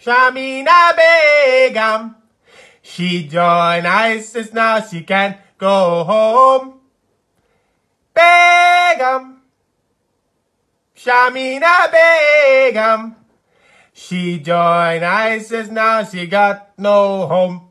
Shamina Begum. She joined ISIS, now she can go home. Begum. Shamina Begum. She joined ISIS, now she got no home.